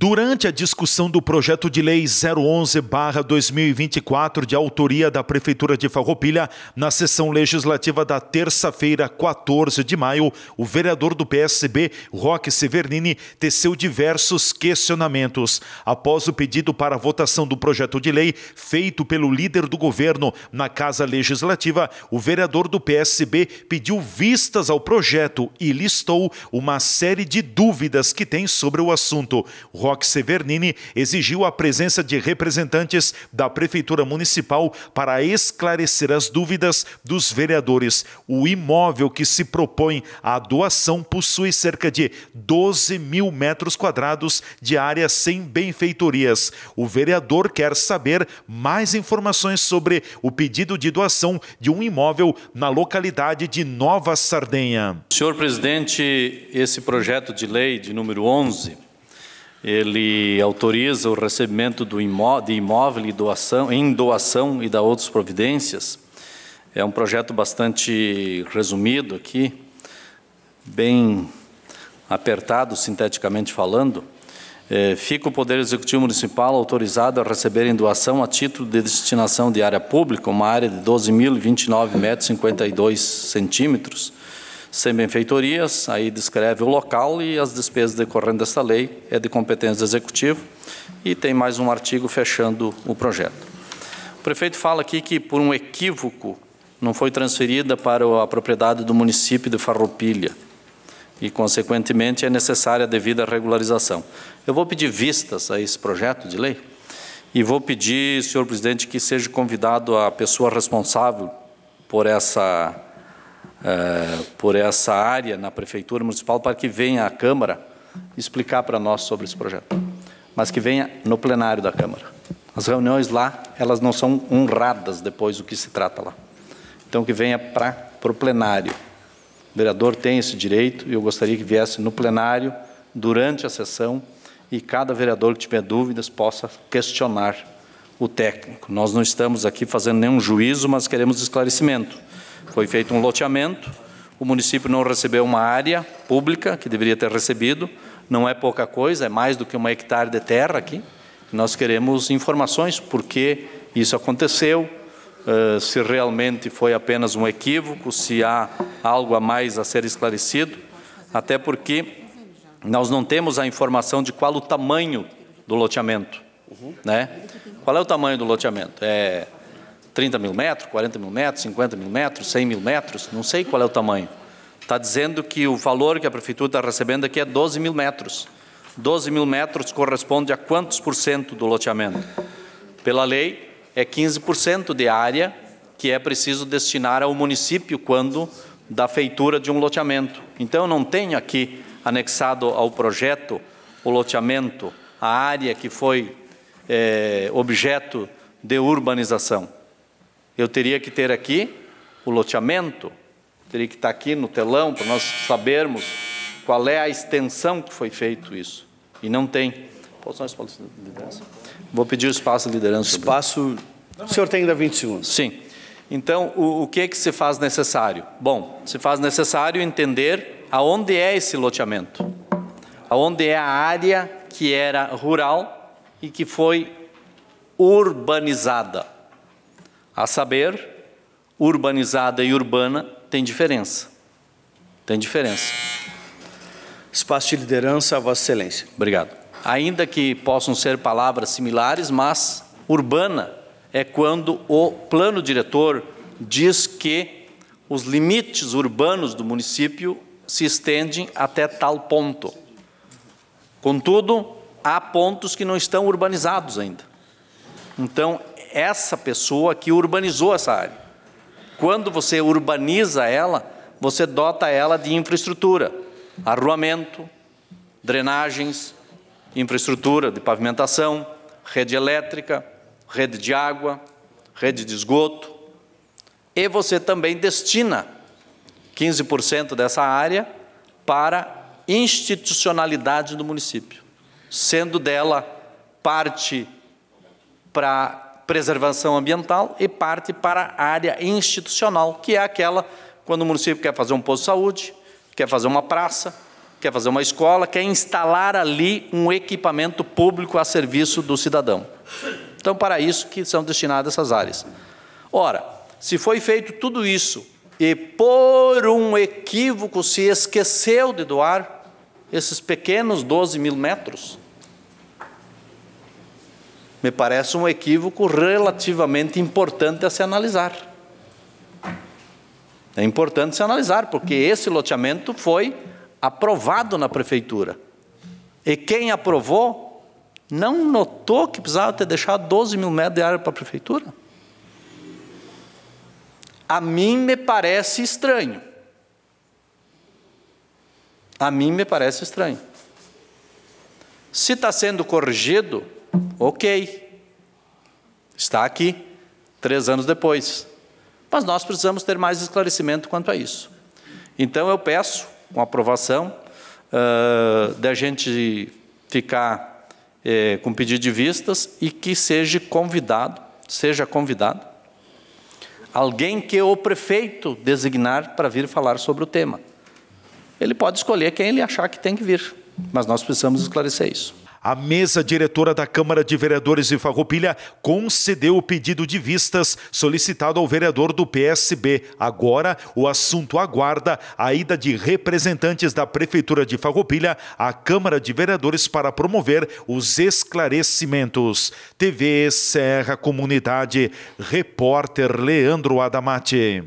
Durante a discussão do projeto de lei 011/2024 de autoria da prefeitura de Farroupilha, na sessão legislativa da terça-feira, 14 de maio, o vereador do PSB, Roque Severnini, teceu diversos questionamentos. Após o pedido para votação do projeto de lei feito pelo líder do governo na Casa Legislativa, o vereador do PSB pediu vistas ao projeto e listou uma série de dúvidas que tem sobre o assunto. Roque Roque Severnini exigiu a presença de representantes da Prefeitura Municipal para esclarecer as dúvidas dos vereadores. O imóvel que se propõe à doação possui cerca de 12 mil metros quadrados de área sem benfeitorias. O vereador quer saber mais informações sobre o pedido de doação de um imóvel na localidade de Nova Sardenha. Senhor presidente, esse projeto de lei de número 11 ele autoriza o recebimento do imó de imóvel e doação, em doação e da outras providências. É um projeto bastante resumido aqui, bem apertado, sinteticamente falando. É, fica o Poder Executivo Municipal autorizado a receber em doação a título de destinação de área pública, uma área de 12.029 metros e 52 centímetros, sem benfeitorias, aí descreve o local e as despesas decorrentes dessa lei é de competência do executivo e tem mais um artigo fechando o projeto. O prefeito fala aqui que por um equívoco não foi transferida para a propriedade do município de Farroupilha e, consequentemente, é necessária a devida regularização. Eu vou pedir vistas a esse projeto de lei e vou pedir, senhor presidente, que seja convidado a pessoa responsável por essa eh, por essa área na Prefeitura Municipal para que venha à Câmara explicar para nós sobre esse projeto, mas que venha no plenário da Câmara. As reuniões lá, elas não são honradas depois do que se trata lá. Então, que venha para o plenário. O vereador tem esse direito e eu gostaria que viesse no plenário, durante a sessão, e cada vereador que tiver dúvidas possa questionar o técnico. Nós não estamos aqui fazendo nenhum juízo, mas queremos esclarecimento. Foi feito um loteamento, o município não recebeu uma área pública que deveria ter recebido, não é pouca coisa, é mais do que uma hectare de terra aqui. Nós queremos informações, por que isso aconteceu, eh, se realmente foi apenas um equívoco, se há algo a mais a ser esclarecido, até porque nós não temos a informação de qual o tamanho do loteamento. Né? Qual é o tamanho do loteamento? É 30 mil metros, 40 mil metros, 50 mil metros, 100 mil metros, não sei qual é o tamanho. Está dizendo que o valor que a prefeitura está recebendo aqui é 12 mil metros. 12 mil metros corresponde a quantos por cento do loteamento? Pela lei, é 15% de área que é preciso destinar ao município quando da feitura de um loteamento. Então, eu não tenho aqui anexado ao projeto o loteamento, a área que foi é, objeto de urbanização. Eu teria que ter aqui o loteamento, teria que estar aqui no telão para nós sabermos qual é a extensão que foi feito isso. E não tem. Posso dar espaço de liderança? Vou pedir o espaço de liderança. Espaço. O senhor tem ainda 20 segundos. Sim. Então, o, o que é que se faz necessário? Bom, se faz necessário entender aonde é esse loteamento, aonde é a área que era rural e que foi urbanizada. A saber, urbanizada e urbana tem diferença. Tem diferença. Espaço de liderança, Vossa Excelência. Obrigado. Ainda que possam ser palavras similares, mas urbana é quando o plano diretor diz que os limites urbanos do município se estendem até tal ponto. Contudo, há pontos que não estão urbanizados ainda. Então, essa pessoa que urbanizou essa área. Quando você urbaniza ela, você dota ela de infraestrutura, arruamento, drenagens, infraestrutura de pavimentação, rede elétrica, rede de água, rede de esgoto. E você também destina 15% dessa área para institucionalidade do município, sendo dela parte para preservação ambiental e parte para a área institucional, que é aquela quando o município quer fazer um posto de saúde, quer fazer uma praça, quer fazer uma escola, quer instalar ali um equipamento público a serviço do cidadão. Então, para isso que são destinadas essas áreas. Ora, se foi feito tudo isso e por um equívoco se esqueceu de doar esses pequenos 12 mil metros, me parece um equívoco relativamente importante a se analisar. É importante se analisar, porque esse loteamento foi aprovado na prefeitura. E quem aprovou não notou que precisava ter deixado 12 mil metros de área para a prefeitura? A mim me parece estranho. A mim me parece estranho. Se está sendo corrigido, Ok, está aqui, três anos depois. Mas nós precisamos ter mais esclarecimento quanto a isso. Então, eu peço, com aprovação, uh, da gente ficar eh, com pedido de vistas e que seja convidado, seja convidado, alguém que o prefeito designar para vir falar sobre o tema. Ele pode escolher quem ele achar que tem que vir, mas nós precisamos esclarecer isso. A mesa diretora da Câmara de Vereadores de Farroupilha concedeu o pedido de vistas solicitado ao vereador do PSB. Agora, o assunto aguarda a ida de representantes da Prefeitura de Farroupilha à Câmara de Vereadores para promover os esclarecimentos. TV Serra Comunidade, repórter Leandro Adamati.